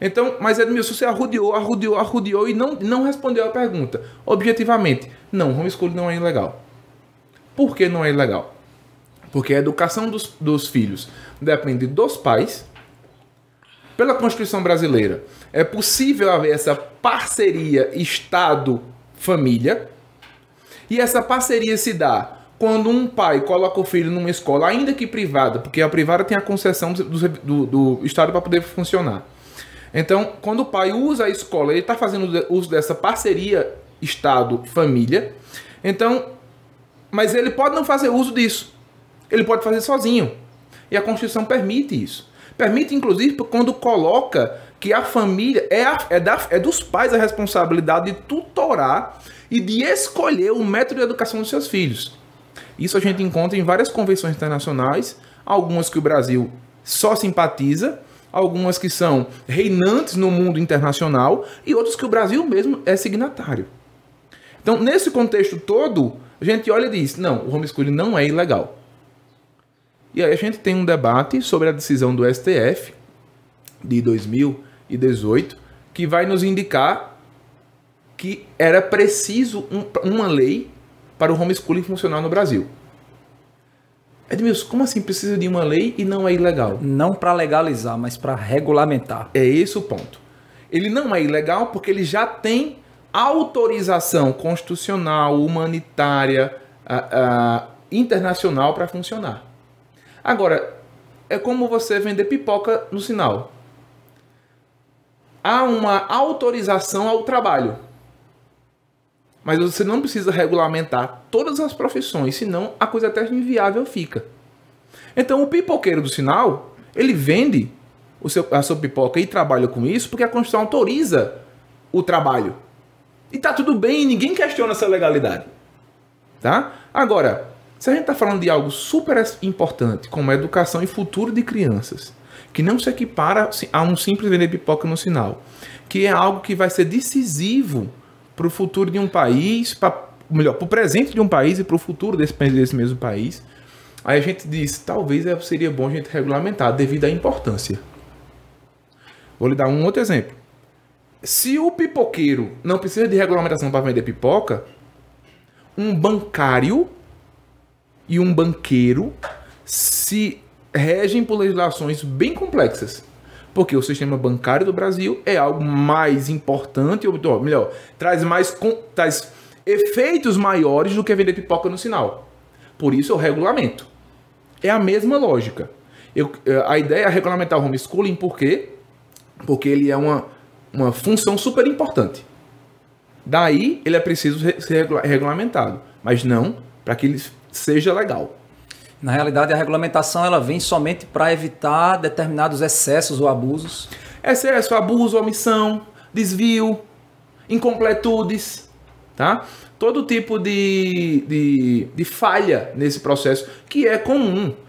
Então, mas Edmilson, você arrudeou, arrudeou, arrudeou e não, não respondeu a pergunta. Objetivamente, não, homeschooling não é ilegal. Por que não é ilegal? Porque a educação dos, dos filhos depende dos pais. Pela Constituição brasileira, é possível haver essa parceria Estado-família. E essa parceria se dá quando um pai coloca o filho numa escola, ainda que privada, porque a privada tem a concessão do, do, do Estado para poder funcionar então, quando o pai usa a escola, ele está fazendo uso dessa parceria Estado-família. Então, mas ele pode não fazer uso disso. Ele pode fazer sozinho. E a Constituição permite isso. Permite, inclusive, quando coloca que a família é, a, é, da, é dos pais a responsabilidade de tutorar e de escolher o método de educação dos seus filhos. Isso a gente encontra em várias convenções internacionais, algumas que o Brasil só simpatiza algumas que são reinantes no mundo internacional e outras que o Brasil mesmo é signatário. Então, nesse contexto todo, a gente olha e diz: não, o homeschooling não é ilegal. E aí a gente tem um debate sobre a decisão do STF de 2018 que vai nos indicar que era preciso um, uma lei para o homeschooling funcionar no Brasil. Edmilson, como assim precisa de uma lei e não é ilegal? Não para legalizar, mas para regulamentar. É esse o ponto. Ele não é ilegal porque ele já tem autorização constitucional, humanitária, internacional para funcionar. Agora, é como você vender pipoca no sinal. Há uma autorização ao trabalho. Mas você não precisa regulamentar todas as profissões, senão a coisa até inviável fica. Então, o pipoqueiro do sinal, ele vende o seu, a sua pipoca e trabalha com isso porque a Constituição autoriza o trabalho. E tá tudo bem, ninguém questiona essa legalidade. Tá? Agora, se a gente está falando de algo super importante, como a educação e futuro de crianças, que não se equipara a um simples vender pipoca no sinal, que é algo que vai ser decisivo para o futuro de um país, para melhor, para o presente de um país e para o futuro desse, desse mesmo país. Aí a gente diz, talvez é, seria bom a gente regulamentar devido à importância. Vou lhe dar um outro exemplo. Se o pipoqueiro não precisa de regulamentação para vender pipoca, um bancário e um banqueiro se regem por legislações bem complexas porque o sistema bancário do Brasil é algo mais importante, ou melhor, traz mais traz efeitos maiores do que vender pipoca no sinal. Por isso eu é regulamento. É a mesma lógica. Eu, é, a ideia é regulamentar o homeschooling por quê? Porque ele é uma, uma função super importante. Daí ele é preciso ser regulamentado, mas não para que ele seja legal. Na realidade, a regulamentação ela vem somente para evitar determinados excessos ou abusos. Excesso, abuso, omissão, desvio, incompletudes, tá? Todo tipo de, de, de falha nesse processo que é comum.